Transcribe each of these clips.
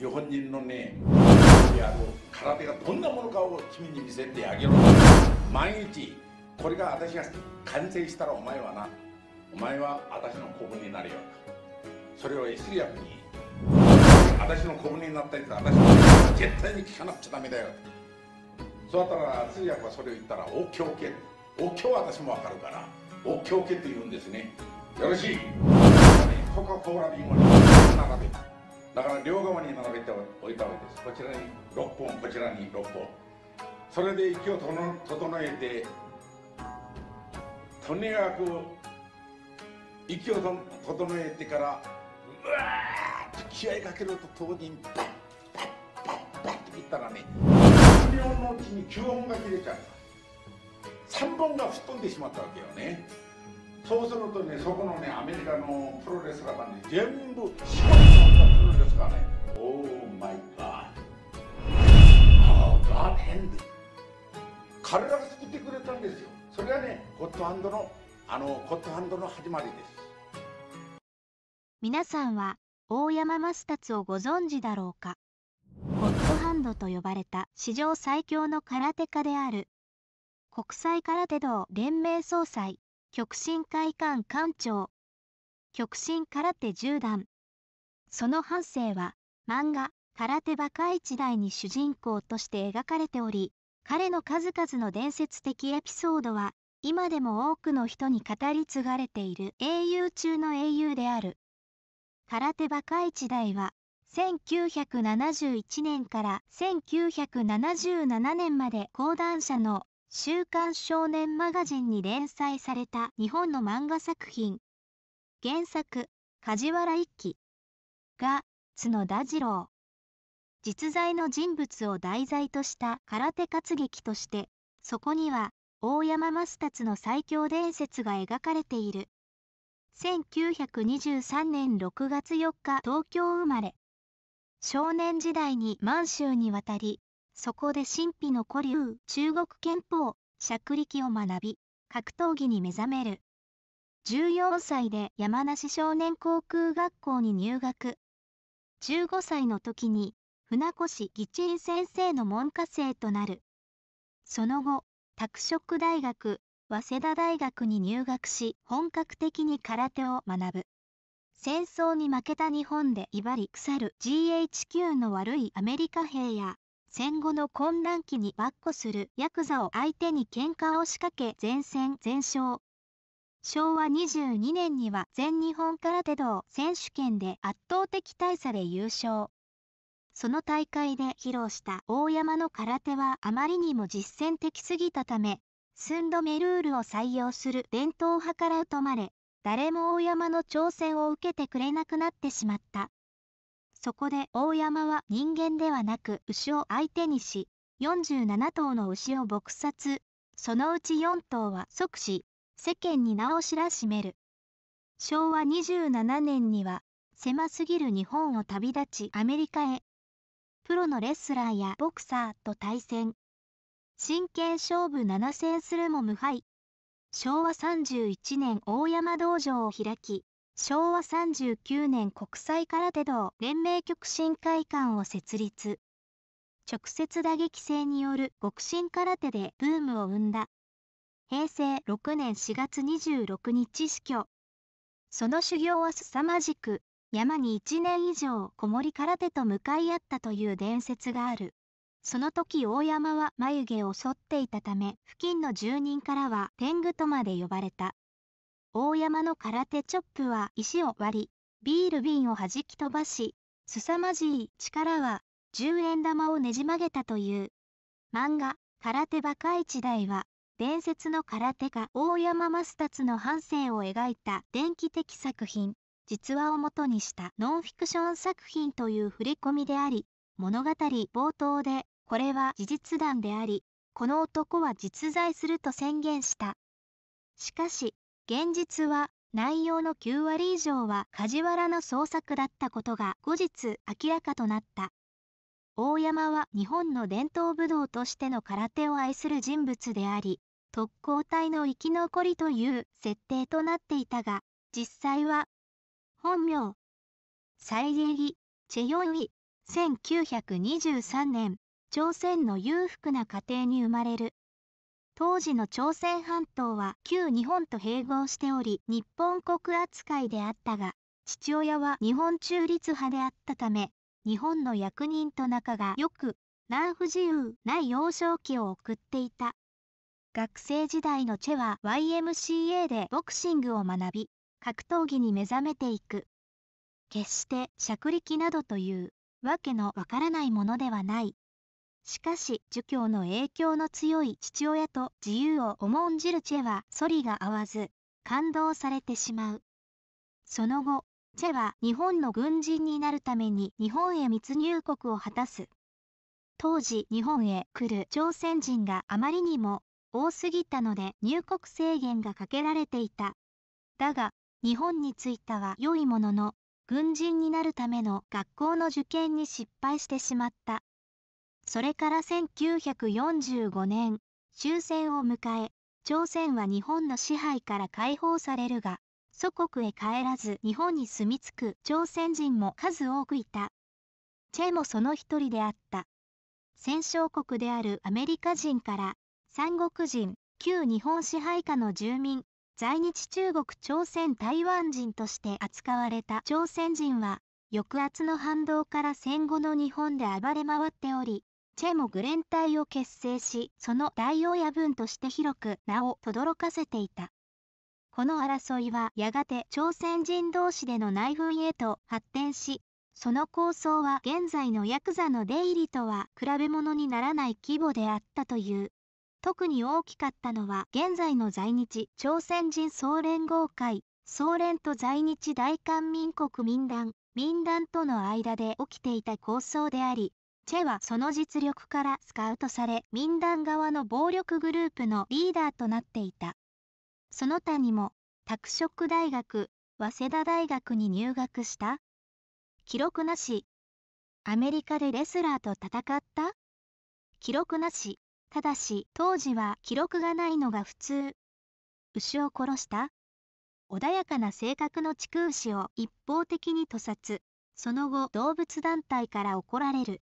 日本人のねある空手がどんなものかを君に見せてあげろ毎日これが私が完成したらお前はなお前は私の子分になるよそれをリアに私の子分になったやつ私は絶対に聞かなくちゃダメだよそうだったら通訳はそれを言ったら「お経け」「お経は私も分かるから「お経け」って言うんですねよろしいコカ・コーラビンを並べだから両側に並べておいたわけですこちらに6本こちらに6本それで息を整えてとにかく息を整えてからうわーっと気合かけると当時にバッバッバッバッと切ったらね8秒のうちに9本が切れちゃった3本が吹っ飛んでしまったわけよねそうするとねそこのねアメリカのプロレスラーがね全部仕込み込んだプロレスがね o がってくれたんですよそれがねットハンドのあのッハンドの始まりです皆さんは大山マスタツをご存知だろうかコットハンドと呼ばれた史上最強の空手家である国際空手道連盟総裁極真会館館長極真空手十段その半生は漫画空手バカ一代に主人公として描かれており彼の数々の伝説的エピソードは今でも多くの人に語り継がれている英雄中の英雄である空手バカ一代は1971年から1977年まで講談社の週刊少年マガジンに連載された日本の漫画作品。原作、梶原一騎が、角田次郎。実在の人物を題材とした空手活劇として、そこには、大山マスタツの最強伝説が描かれている。1923年6月4日東京生まれ。少年時代に満州に渡り、そこで神秘の古流、中国憲法、着力を学び、格闘技に目覚める。14歳で山梨少年航空学校に入学。15歳の時に、船越義鎮先生の門下生となる。その後、拓殖大学、早稲田大学に入学し、本格的に空手を学ぶ。戦争に負けた日本で威張り腐る GHQ の悪いアメリカ兵や戦後の混乱期に跋扈するヤクザを相手に喧嘩を仕掛け前戦全勝。昭和22年には全日本空手道選手権で圧倒的大差で優勝。その大会で披露した大山の空手はあまりにも実践的すぎたため、寸止めルールを採用する伝統派から疎まれ、誰も大山の挑戦を受けてくれなくなってしまった。そこで大山は人間ではなく牛を相手にし、47頭の牛を撲殺、そのうち4頭は即死、世間に名を知らしめる。昭和27年には、狭すぎる日本を旅立ちアメリカへ。プロのレスラーやボクサーと対戦。真剣勝負7戦するも無敗。昭和31年大山道場を開き、昭和39年国際空手道連盟極真会館を設立。直接打撃性による極真空手でブームを生んだ。平成6年4月26日死去。その修行は凄まじく、山に1年以上こもり空手と向かい合ったという伝説がある。その時大山は眉毛を剃っていたため、付近の住人からは天狗とまで呼ばれた。大山の空手チョップは石を割り、ビール瓶を弾き飛ばし、凄まじい力は、十円玉をねじ曲げたという。漫画、空手バカ一代は、伝説の空手家大山マスタの半生を描いた電気的作品、実話をもとにしたノンフィクション作品という振り込みであり、物語冒頭で、これは事実談であり、この男は実在すると宣言した。しかし、現実は内容の9割以上は梶原の創作だったことが後日明らかとなった。大山は日本の伝統武道としての空手を愛する人物であり、特攻隊の生き残りという設定となっていたが、実際は、本名、西礼寺、チェヨンイ、1923年、朝鮮の裕福な家庭に生まれる。当時の朝鮮半島は旧日本と併合しており日本国扱いであったが父親は日本中立派であったため日本の役人と仲がよく乱不自由ない幼少期を送っていた学生時代のチェは YMCA でボクシングを学び格闘技に目覚めていく決して着力などというわけのわからないものではないしかし、儒教の影響の強い父親と自由を重んじるチェはそりが合わず、感動されてしまう。その後、チェは日本の軍人になるために日本へ密入国を果たす。当時日本へ来る朝鮮人があまりにも多すぎたので入国制限がかけられていた。だが、日本に着いたは良いものの、軍人になるための学校の受験に失敗してしまった。それから1945年、終戦を迎え、朝鮮は日本の支配から解放されるが、祖国へ帰らず日本に住み着く朝鮮人も数多くいた。チェもその一人であった。戦勝国であるアメリカ人から、三国人、旧日本支配下の住民、在日中国朝鮮台湾人として扱われた朝鮮人は、抑圧の反動から戦後の日本で暴れ回っており、チェもグレン隊を結成し、その大や分として広く名を轟かせていた。この争いはやがて朝鮮人同士での内紛へと発展し、その構想は現在のヤクザの出入りとは比べ物にならない規模であったという。特に大きかったのは現在の在日朝鮮人総連合会、総連と在日大韓民国民団、民団との間で起きていた構想であり、チェはその実力からスカウトされ、民団側の暴力グループのリーダーとなっていた。その他にも、拓殖大学、早稲田大学に入学した記録なし。アメリカでレスラーと戦った記録なし。ただし、当時は記録がないのが普通。牛を殺した穏やかな性格の地区牛を一方的に屠殺。その後、動物団体から怒られる。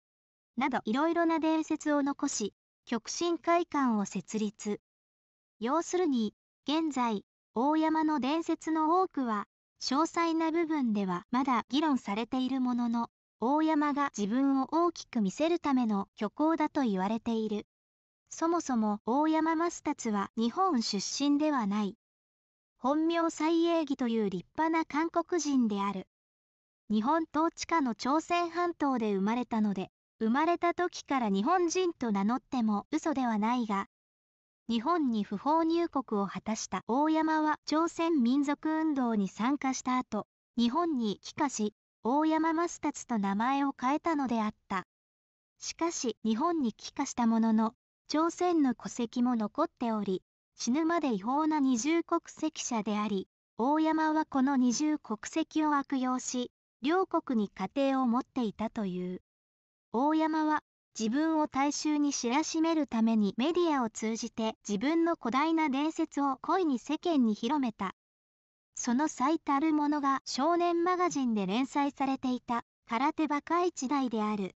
などいろいろな伝説を残し、極真会館を設立。要するに、現在、大山の伝説の多くは、詳細な部分ではまだ議論されているものの、大山が自分を大きく見せるための虚構だと言われている。そもそも大山益達は日本出身ではない。本名蔡英義という立派な韓国人である。日本統治下の朝鮮半島で生まれたので、生まれた時から日本人と名乗っても嘘ではないが、日本に不法入国を果たした大山は朝鮮民族運動に参加した後、日本に帰化し、大山マスタツと名前を変えたのであった。しかし日本に帰化したものの、朝鮮の戸籍も残っており、死ぬまで違法な二重国籍者であり、大山はこの二重国籍を悪用し、両国に家庭を持っていたという。大山は自分を大衆に知らしめるためにメディアを通じて自分の古代な伝説を恋に世間に広めた。その最たるものが少年マガジンで連載されていた空手馬鹿一代である。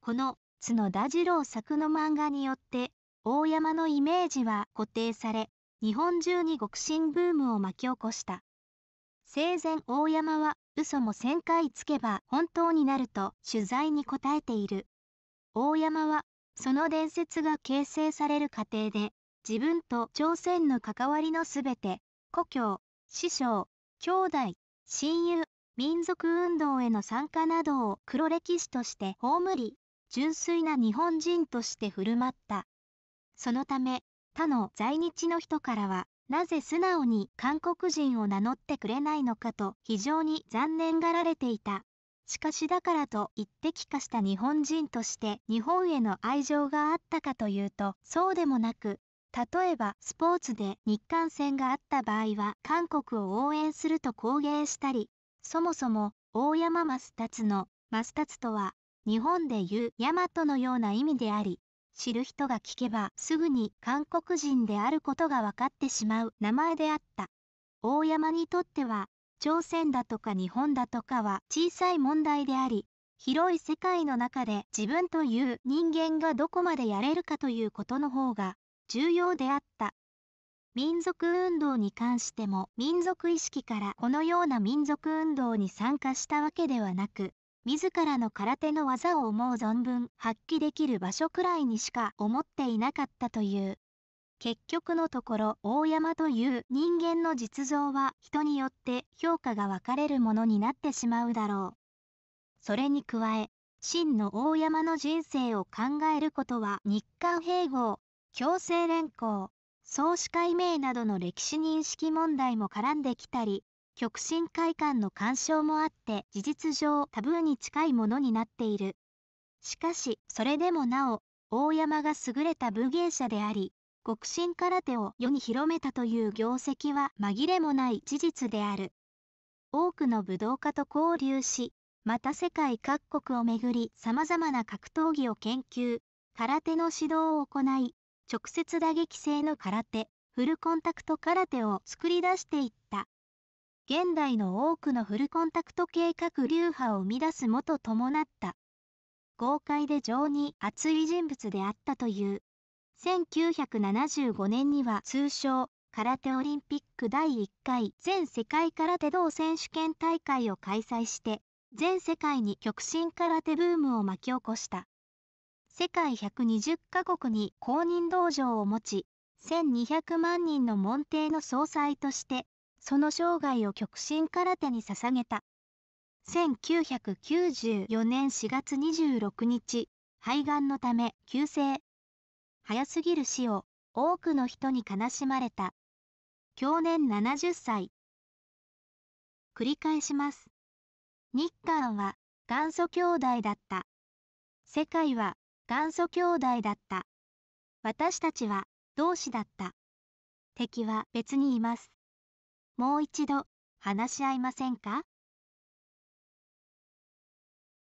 この角田次郎作の漫画によって大山のイメージは固定され、日本中に極真ブームを巻き起こした。生前大山は嘘も1000回つけば本当になると取材に答えている。大山はその伝説が形成される過程で自分と朝鮮の関わりのすべて故郷、師匠、兄弟、親友、民族運動への参加などを黒歴史として葬り、純粋な日本人として振る舞った。そのため、他の在日の人からはなぜ素直に韓国人を名乗ってくれないのかと非常に残念がられていた。しかしだからと言って帰化した日本人として日本への愛情があったかというとそうでもなく、例えばスポーツで日韓戦があった場合は韓国を応援すると公言したり、そもそも大山マスタツのマスタツとは日本でいうヤマトのような意味であり、知る人が聞けばすぐに韓国人であることが分かってしまう名前であった。大山にとっては、朝鮮だとか日本だとかは小さい問題であり、広い世界の中で自分という人間がどこまでやれるかということの方が重要であった。民族運動に関しても民族意識からこのような民族運動に参加したわけではなく、自らの空手の技を思う存分発揮できる場所くらいにしか思っていなかったという。結局のところ大山という人間の実像は人によって評価が分かれるものになってしまうだろう。それに加え、真の大山の人生を考えることは日韓併合、強制連行、創始解明などの歴史認識問題も絡んできたり、極真会館の干渉もあって事実上タブーに近いものになっている。しかし、それでもなお、大山が優れた武芸者であり、極真空手を世に広めたという業績は紛れもない事実である。多くの武道家と交流し、また世界各国をめぐり様々な格闘技を研究、空手の指導を行い、直接打撃性の空手、フルコンタクト空手を作り出していった。現代の多くのフルコンタクト計画流派を生み出すもと伴った。豪快で情に熱い人物であったという。1975年には通称、空手オリンピック第1回全世界空手道選手権大会を開催して、全世界に極真空手ブームを巻き起こした。世界120カ国に公認道場を持ち、1200万人の門弟の総裁として、その生涯を極真空手に捧げた。1994年4月26日、肺がんのため急性。早すぎる死を多くの人に悲しまれた。去年70歳。繰り返します。日韓は元祖兄弟だった。世界は元祖兄弟だった。私たちは同志だった。敵は別にいます。もう一度話し合いませんか